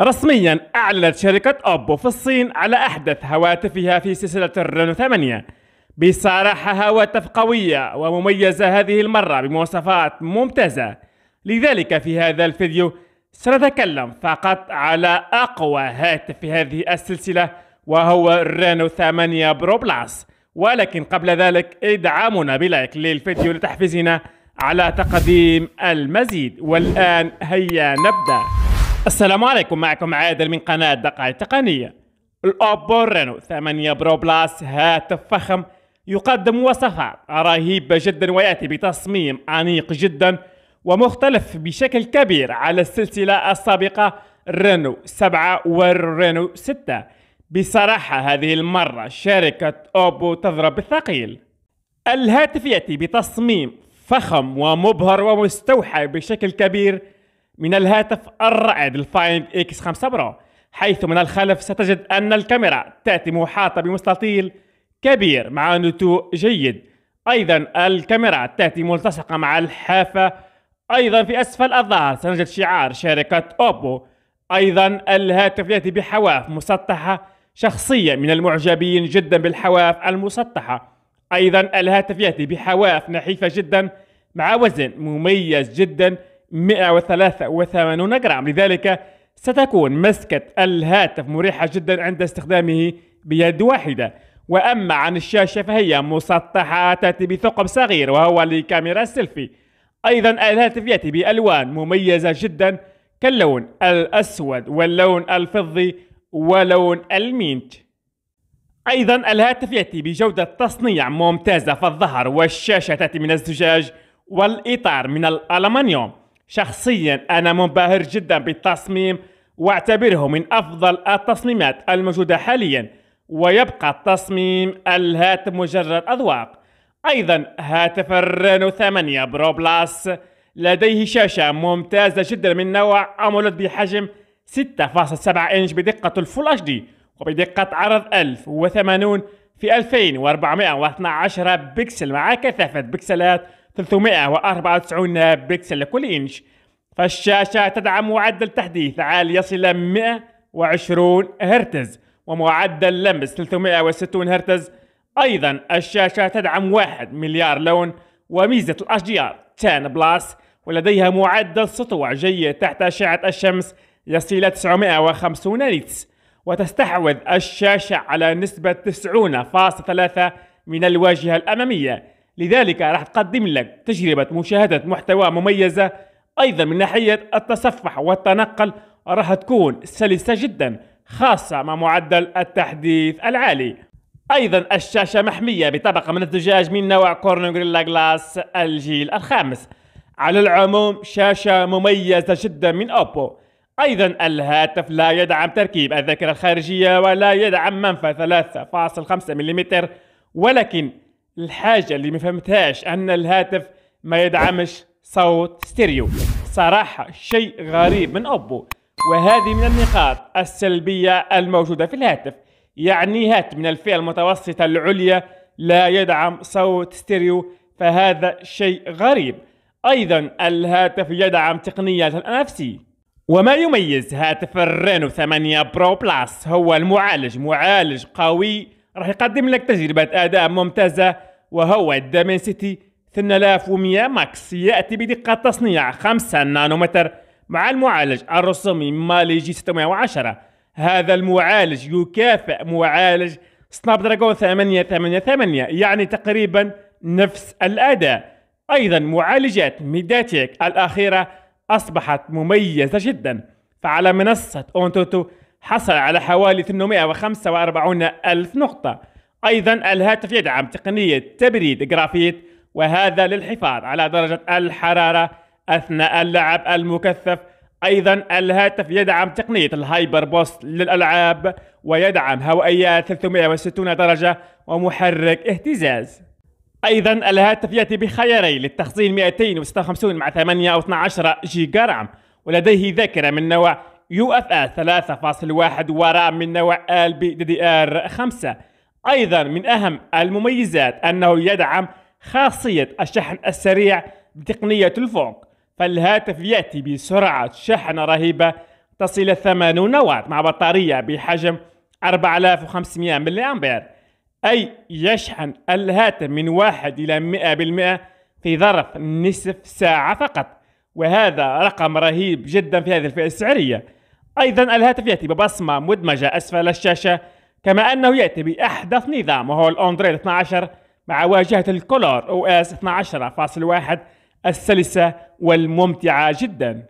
رسميا أعلنت شركة أوبو في الصين على أحدث هواتفها في سلسلة الرينو 8 بصراحة هواتف قوية ومميزة هذه المرة بمواصفات ممتازة لذلك في هذا الفيديو سنتكلم فقط على أقوى هاتف في هذه السلسلة وهو الرينو 8 برو بلس ولكن قبل ذلك ادعمونا بلايك للفيديو لتحفيزنا على تقديم المزيد والآن هيا نبدأ السلام عليكم معكم عادل من قناة دقائق تقنية الأوبو رينو 8 برو بلاس هاتف فخم يقدم وصفات رهيبة جدا ويأتي بتصميم أنيق جدا ومختلف بشكل كبير على السلسلة السابقة رينو 7 والرينو 6 بصراحة هذه المرة شركة أوبو تضرب بالثقيل الهاتف يأتي بتصميم فخم ومبهر ومستوحى بشكل كبير من الهاتف الرائد الفايند اكس 5 برو حيث من الخلف ستجد أن الكاميرا تأتي محاطة بمستطيل كبير مع نتوء جيد أيضا الكاميرا تأتي ملتصقة مع الحافة أيضا في أسفل الظهر سنجد شعار شركة أوبو أيضا الهاتف يأتي بحواف مسطحة شخصيا من المعجبين جدا بالحواف المسطحة أيضا الهاتف يأتي بحواف نحيفة جدا مع وزن مميز جدا 183 جرام لذلك ستكون مسكة الهاتف مريحة جدا عند استخدامه بيد واحدة وأما عن الشاشة فهي مسطحة تأتي بثقب صغير وهو لكاميرا السيلفي أيضا الهاتف يأتي بألوان مميزة جدا كاللون الأسود واللون الفضي ولون المينت أيضا الهاتف يأتي بجودة تصنيع ممتازة في الظهر والشاشة تأتي من الزجاج والإطار من الألمنيوم شخصيا أنا منبهر جدا بالتصميم واعتبره من أفضل التصميمات الموجودة حاليا ويبقى التصميم الهاتف مجرد أذواق أيضا هاتف الرينو 8 برو بلس لديه شاشة ممتازة جدا من نوع أمولد بحجم 6.7 إنش بدقة الفول اتش دي وبدقة عرض 1080 في 2412 بكسل مع كثافة بكسلات 394 بكسل لكل إنش فالشاشة تدعم معدل تحديث عالي يصل 120 هرتز ومعدل لمس 360 هرتز أيضا الشاشة تدعم 1 مليار لون وميزة الـ HDR 10 بلس ولديها معدل سطوع جيد تحت أشعة الشمس يصل 950 نيتس وتستحوذ الشاشة على نسبة 90.3 من الواجهة الأمامية لذلك راح تقدم لك تجربة مشاهدة محتوى مميزة أيضا من ناحية التصفح والتنقل راح تكون سلسة جدا خاصة مع معدل التحديث العالي أيضا الشاشة محمية بطبقة من الزجاج من نوع كورنو غريلا جلاس الجيل الخامس على العموم شاشة مميزة جدا من أوبو أيضا الهاتف لا يدعم تركيب الذاكرة الخارجية ولا يدعم منفى 3.5 ملم ولكن الحاجة اللي ما فهمتهاش أن الهاتف ما يدعمش صوت ستيريو صراحة شيء غريب من أوبو وهذه من النقاط السلبية الموجودة في الهاتف يعني هاتف من الفئة المتوسطة العليا لا يدعم صوت ستيريو فهذا شيء غريب أيضا الهاتف يدعم تقنية ال وما يميز هاتف الرينو 8 برو بلس هو المعالج معالج قوي راح يقدم لك تجربة أداء ممتازة وهو الدامنسيتي 3100 ماكس يأتي بدقة تصنيع 5 نانومتر مع المعالج الرسومي مالي جي 610 هذا المعالج يكافئ معالج سناب دراجون 888 يعني تقريبا نفس الأداء أيضا معالجات ميداتيك الأخيرة أصبحت مميزة جدا فعلى منصة أونتوتو حصل على حوالي 845 ألف نقطة أيضا الهاتف يدعم تقنية تبريد جرافيت وهذا للحفاظ على درجة الحرارة أثناء اللعب المكثف أيضا الهاتف يدعم تقنية الهايبر بوست للألعاب ويدعم هوائيات 360 درجة ومحرك اهتزاز أيضا الهاتف يأتي بخيارين للتخزين 256 مع 8 أو 12 جيجا رام ولديه ذاكرة من نوع يو اف 3.1 ورام من نوع ال بي دي دي ار 5 أيضا من أهم المميزات أنه يدعم خاصية الشحن السريع بتقنية الفوق فالهاتف يأتي بسرعة شحن رهيبة تصل 80 واط مع بطارية بحجم 4500 ملي أمبير أي يشحن الهاتف من 1 إلى 100% في ظرف نصف ساعة فقط وهذا رقم رهيب جدا في هذه الفئة السعرية أيضا الهاتف يأتي ببصمة مدمجة أسفل الشاشة كما أنه يأتي بأحدث نظام وهو الأندرويد 12 مع واجهة الكولور أو اس 12.1 السلسة والممتعة جدا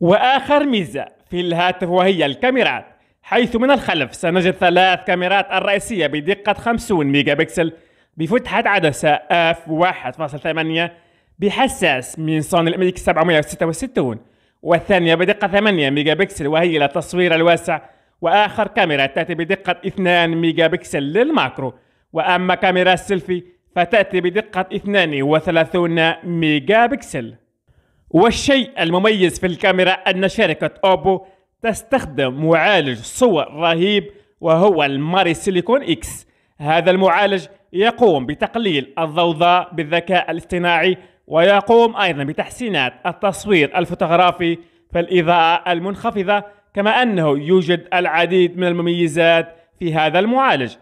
وآخر ميزة في الهاتف وهي الكاميرات حيث من الخلف سنجد ثلاث كاميرات الرئيسية بدقة 50 ميجا بكسل بفتحة عدسة اف 1.8 بحساس من سوني الامريكي 766 والثانية بدقة 8 ميجا بكسل وهي للتصوير الواسع وآخر كاميرا تأتي بدقة 2 ميجا بكسل للماكرو وأما كاميرا السيلفي فتأتي بدقة 32 ميجا بكسل والشيء المميز في الكاميرا أن شركة أوبو تستخدم معالج صور رهيب وهو الماري سيليكون إكس هذا المعالج يقوم بتقليل الضوضاء بالذكاء الاصطناعي ويقوم أيضا بتحسينات التصوير الفوتوغرافي فالإضاءة المنخفضة كما أنه يوجد العديد من المميزات في هذا المعالج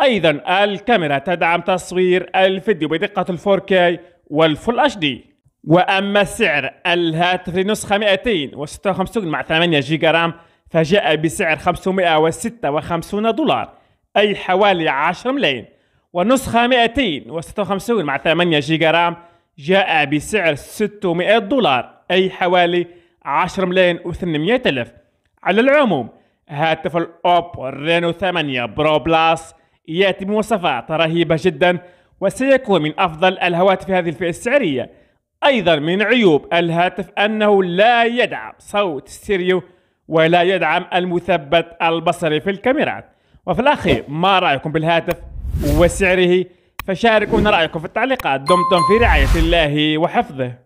أيضا الكاميرا تدعم تصوير الفيديو بدقة 4 4K والفول اتش دي وأما سعر الهاتف لنسخة 256 مع 8 جيجا رام فجاء بسعر 556 دولار أي حوالي 10 ملايين والنسخة 256 مع 8 جيجا رام جاء بسعر 600 دولار أي حوالي 10 ملايين و 800 ألف على العموم هاتف الأوبو رينو 8 برو بلس يأتي بمواصفات رهيبة جدا وسيكون من أفضل الهواتف في هذه الفئة السعرية أيضا من عيوب الهاتف أنه لا يدعم صوت ستيريو ولا يدعم المثبت البصري في الكاميرات وفي الأخير ما رأيكم بالهاتف وسعره فشاركونا رأيكم في التعليقات دمتم في رعاية الله وحفظه